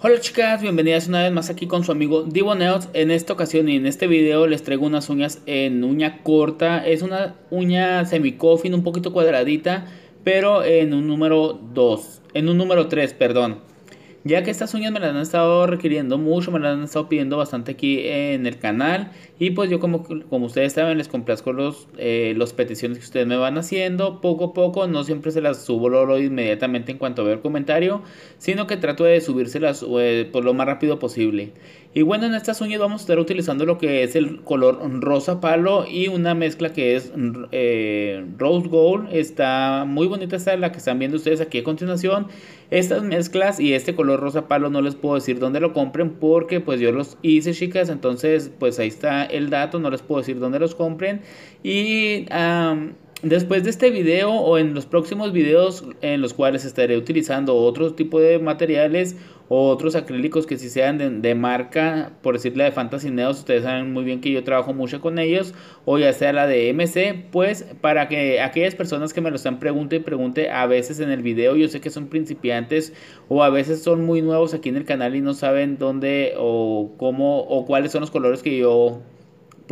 Hola chicas, bienvenidas una vez más aquí con su amigo Divoneos. En esta ocasión y en este video les traigo unas uñas en uña corta. Es una uña coffin, un poquito cuadradita, pero en un número 2, en un número 3, perdón ya que estas uñas me las han estado requiriendo mucho, me las han estado pidiendo bastante aquí en el canal y pues yo como, como ustedes saben les complazco los, eh, las peticiones que ustedes me van haciendo poco a poco, no siempre se las subo lo inmediatamente en cuanto veo el comentario, sino que trato de subírselas eh, por pues lo más rápido posible. Y bueno, en estas uñas vamos a estar utilizando lo que es el color rosa palo y una mezcla que es eh, rose gold. Está muy bonita esta la que están viendo ustedes aquí a continuación. Estas mezclas y este color rosa palo no les puedo decir dónde lo compren porque pues yo los hice chicas. Entonces pues ahí está el dato, no les puedo decir dónde los compren. Y... Después de este video o en los próximos videos en los cuales estaré utilizando otro tipo de materiales o otros acrílicos que sí sean de, marca, por decir la de Fantasy Neos, ustedes saben muy bien que yo trabajo mucho con ellos, o ya sea la de MC, pues para que aquellas personas que me lo están preguntando y pregunte a veces en el video, yo sé que son principiantes o a veces son muy nuevos aquí en el canal y no saben dónde o cómo o cuáles son los colores que yo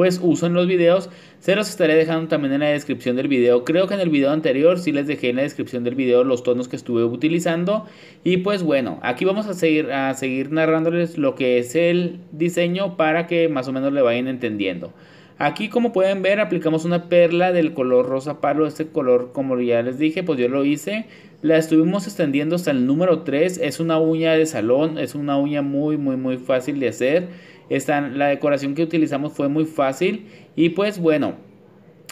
pues uso en los videos, se los estaré dejando también en la descripción del video. Creo que en el video anterior sí les dejé en la descripción del video los tonos que estuve utilizando. Y pues bueno, aquí vamos a seguir, a seguir narrándoles lo que es el diseño para que más o menos le vayan entendiendo. Aquí como pueden ver aplicamos una perla del color rosa palo, este color como ya les dije pues yo lo hice. La estuvimos extendiendo hasta el número 3, es una uña de salón, es una uña muy muy muy fácil de hacer. Esta, la decoración que utilizamos fue muy fácil y pues bueno,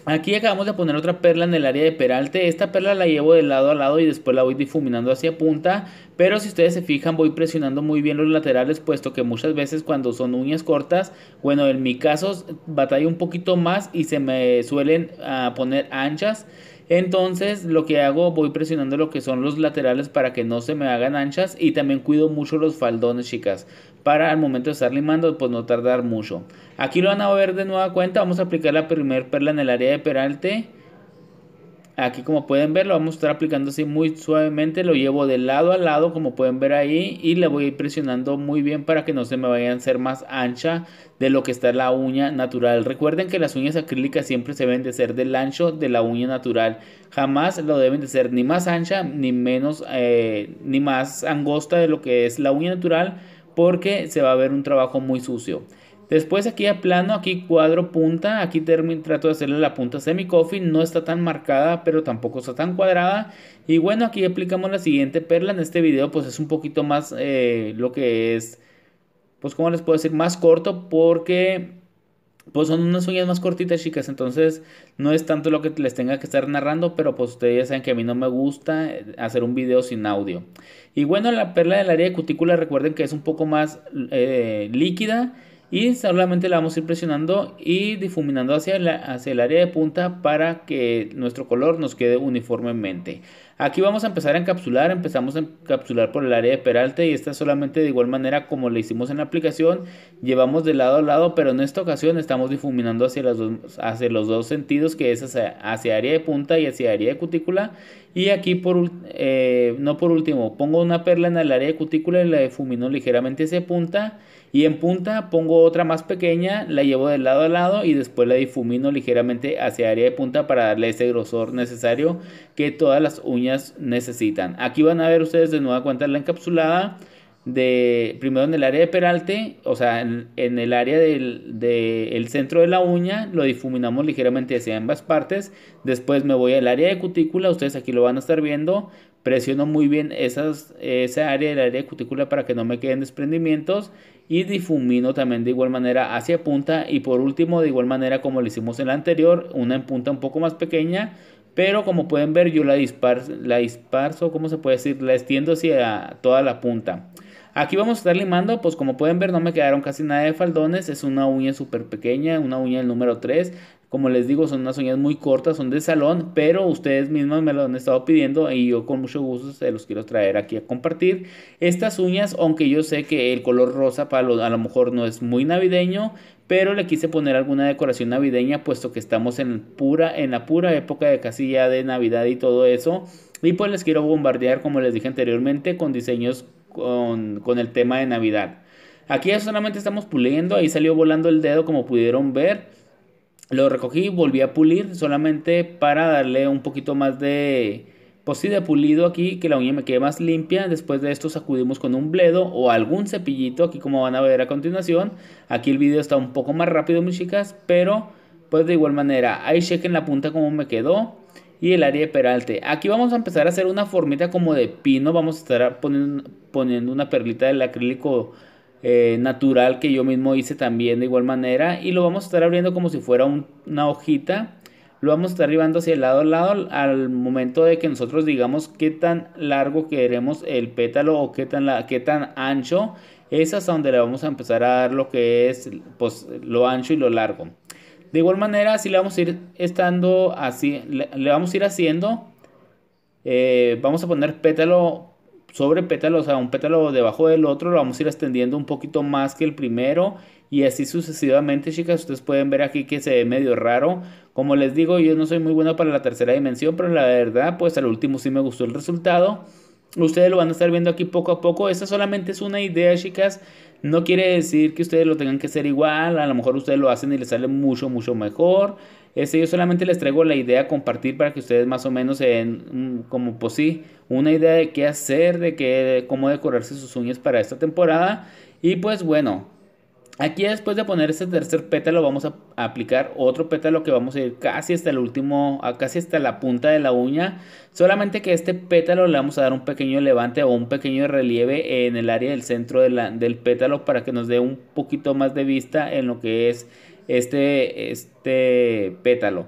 Aquí acabamos de poner otra perla en el área de peralte. Esta perla la llevo de lado a lado y después la voy difuminando hacia punta. Pero si ustedes se fijan voy presionando muy bien los laterales puesto que muchas veces cuando son uñas cortas, bueno en mi caso batalla un poquito más y se me suelen ah, poner anchas. Entonces lo que hago voy presionando lo que son los laterales para que no se me hagan anchas y también cuido mucho los faldones chicas para al momento de estar limando pues no tardar mucho. Aquí lo van a ver de nueva cuenta, vamos a aplicar la primer perla en el área de peralte. Aquí como pueden ver lo vamos a estar aplicando así muy suavemente, lo llevo de lado a lado como pueden ver ahí y le voy a ir presionando muy bien para que no se me vayan a ser más ancha de lo que está la uña natural. Recuerden que las uñas acrílicas siempre se deben de ser del ancho de la uña natural, jamás lo deben de ser ni más ancha ni menos eh, ni más angosta de lo que es la uña natural porque se va a ver un trabajo muy sucio. Después aquí a plano, aquí cuadro punta, aquí termino, trato de hacerle la punta semi coffee, no está tan marcada pero tampoco está tan cuadrada. Y bueno, aquí aplicamos la siguiente perla, en este video pues es un poquito más eh, lo que es, pues como les puedo decir, más corto porque pues son unas uñas más cortitas, chicas. Entonces, no es tanto lo que les tenga que estar narrando, pero pues ustedes ya saben que a mí no me gusta eh, hacer un video sin audio. Y bueno, la perla del área de cutícula, recuerden que es un poco más eh, líquida. Y solamente la vamos a ir presionando y difuminando hacia, la, hacia el área de punta para que nuestro color nos quede uniformemente. Aquí vamos a empezar a encapsular, empezamos a encapsular por el área de peralte y esta solamente de igual manera como le hicimos en la aplicación, llevamos de lado a lado, pero en esta ocasión estamos difuminando hacia, los dos sentidos, que es hacia, área de punta y hacia área de cutícula. Y aquí, por, eh, no por último, pongo una perla en el área de cutícula y la difumino ligeramente hacia punta. Y en punta pongo otra más pequeña, la llevo de lado a lado y después la difumino ligeramente hacia área de punta para darle ese grosor necesario que todas las uñas necesitan. Aquí van a ver ustedes de nuevo cuenta la encapsulada de primero en el área de peralte, o sea, en, el área del centro de la uña, lo difuminamos ligeramente hacia ambas partes. Después me voy al área de cutícula, ustedes aquí lo van a estar viendo. Presiono muy bien esas, esa área del área de cutícula para que no me queden desprendimientos y difumino también de igual manera hacia punta y por último de igual manera como lo hicimos en la anterior, una en punta un poco más pequeña pero como pueden ver, yo la disparo la ¿cómo se puede decir? La extiendo hacia toda la punta. Aquí vamos a estar limando, pues como pueden ver no me quedaron casi nada de faldones, es una uña súper pequeña, una uña del número 3, como les digo son unas uñas muy cortas, son de salón, pero ustedes mismos me lo han estado pidiendo y yo con mucho gusto se los quiero traer aquí a compartir. Estas uñas, aunque yo sé que el color rosa para a lo mejor no es muy navideño, pero le quise poner alguna decoración navideña puesto que estamos en pura en la pura época de casi ya de Navidad y todo eso y pues les quiero bombardear como les dije anteriormente con diseños con, con el tema de Navidad. Aquí ya solamente estamos puliendo, ahí salió volando el dedo como pudieron ver. Lo recogí, volví a pulir solamente para darle un poquito más de pues de pulido aquí, que la uña me quede más limpia. Después de esto sacudimos con un bledo o algún cepillito, aquí como van a ver a continuación. Aquí el video está un poco más rápido, mis chicas, pero pues de igual manera. Ahí chequen la punta como me quedó y el área de peralte. Aquí vamos a empezar a hacer una formita como de pino. Vamos a estar poniendo, una perlita del acrílico eh, natural que yo mismo hice también de igual manera. Y lo vamos a estar abriendo como si fuera una hojita lo vamos a estar llevando hacia el lado al lado al momento de que nosotros digamos qué tan largo queremos el pétalo o qué tan, qué tan ancho. Es hasta donde le vamos a empezar a dar lo que es pues, lo ancho y lo largo. De igual manera, si le vamos a ir estando así, le, vamos a ir haciendo. Eh, vamos a poner pétalo sobre pétalo, o sea, un pétalo debajo del otro, lo vamos a ir extendiendo un poquito más que el primero y así sucesivamente, chicas. Ustedes pueden ver aquí que se ve medio raro. Como les digo, yo no soy muy bueno para la tercera dimensión, pero la verdad, pues al último sí me gustó el resultado. Ustedes lo van a estar viendo aquí poco a poco. Esta solamente es una idea, chicas. No quiere decir que ustedes lo tengan que hacer igual. A lo mejor ustedes lo hacen y les sale mucho, mucho mejor. Este, yo solamente les traigo la idea a compartir para que ustedes más o menos Se den mm, como pues sí, una idea de qué hacer, de, qué, cómo decorarse sus uñas para esta temporada. Y pues bueno, Aquí después de poner este tercer pétalo vamos a aplicar otro pétalo que vamos a ir casi hasta el último, casi hasta la punta de la uña. Solamente que este pétalo le vamos a dar un pequeño levante o un pequeño relieve en el área del centro del pétalo para que nos dé un poquito más de vista en lo que es este, este pétalo.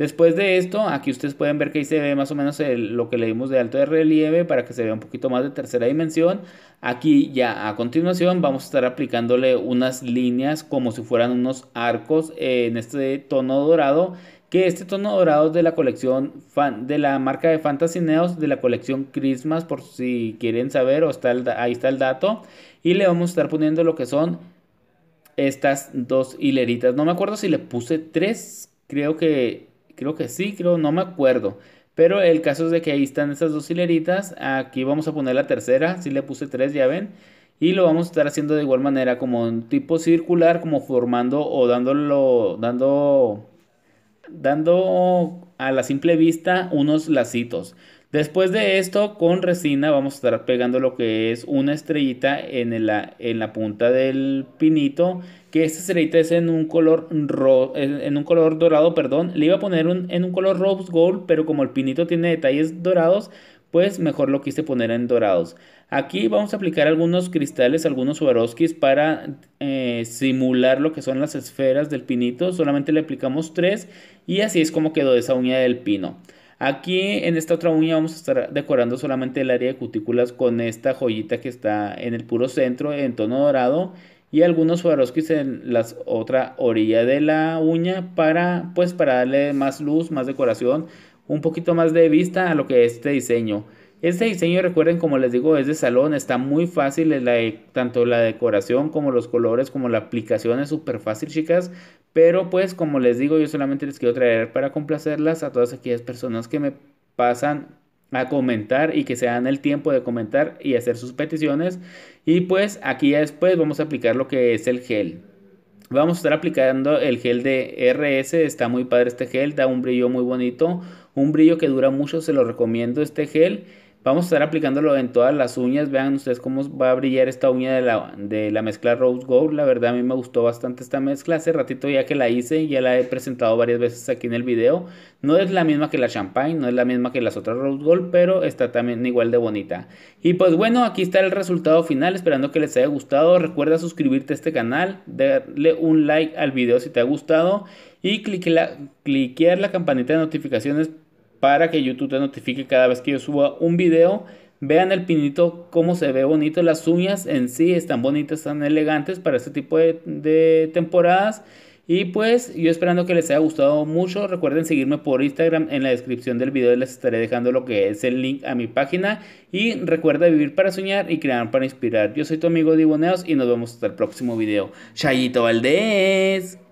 Después de esto, aquí ustedes pueden ver que ahí se ve más o menos lo que le dimos de alto de relieve para que se vea un poquito más de tercera dimensión. Aquí ya a continuación vamos a estar aplicándole unas líneas como si fueran unos arcos eh, en este tono dorado. Que este tono dorado es de la colección de la marca de Fantasineos de la colección Christmas por si quieren saber o está ahí está el dato. Y le vamos a estar poniendo lo que son estas dos hileritas. No me acuerdo si le puse tres, creo que Creo que sí, creo, no me acuerdo. Pero el caso es de que ahí están esas dos hileritas. Aquí vamos a poner la tercera. Si sí le puse tres, ya ven. Y lo vamos a estar haciendo de igual manera, como un tipo circular, como formando o dándolo, dando, dando a la simple vista unos lacitos. Después de esto, con resina vamos a estar pegando lo que es una estrellita en la, punta del pinito. Que esta estrellita es en un color, dorado, perdón. Le iba a poner en un color rose gold, pero como el pinito tiene detalles dorados, pues mejor lo quise poner en dorados. Aquí vamos a aplicar algunos cristales, algunos Swarovskis para eh, simular lo que son las esferas del pinito. Solamente le aplicamos tres y así es como quedó esa uña del pino. Aquí en esta otra uña vamos a estar decorando solamente el área de cutículas con esta joyita que está en el puro centro en tono dorado y algunos Swarovskis en la otra orilla de la uña para pues para darle más luz, más decoración, un poquito más de vista a lo que es este diseño. Este diseño, recuerden, como les digo, es de salón, está muy fácil, tanto la decoración como los colores, como la aplicación es súper fácil, chicas. Pero pues como les digo, yo solamente les quiero traer para complacerlas a todas aquellas personas que me pasan a comentar y que se dan el tiempo de comentar y hacer sus peticiones. Y pues aquí ya después vamos a aplicar lo que es el gel. Vamos a estar aplicando el gel de RS, está muy padre este gel, da un brillo muy bonito, un brillo que dura mucho, se lo recomiendo este gel. Vamos a estar aplicándolo en todas las uñas. Vean ustedes cómo va a brillar esta uña de la, de la mezcla Rose Gold. La verdad a mí me gustó bastante esta mezcla. Hace ratito ya que la hice, ya la he presentado varias veces aquí en el video. No es la misma que la Champagne, no es la misma que las otras Rose Gold, pero está también igual de bonita. Y pues bueno, aquí está el resultado final. Esperando que les haya gustado. Recuerda suscribirte a este canal, darle un like al video si te ha gustado y cliquear la, cliquear la campanita de notificaciones para que YouTube te notifique cada vez que yo suba un video. Vean el pinito, cómo se ve bonito. Las uñas en sí están bonitas, están elegantes para este tipo de, temporadas. Y pues yo esperando que les haya gustado mucho. Recuerden seguirme por Instagram. En la descripción del video les estaré dejando lo que es el link a mi página. Y recuerda vivir para soñar y crear para inspirar. Yo soy tu amigo Diboneos y nos vemos hasta el próximo video. Chayito Valdés.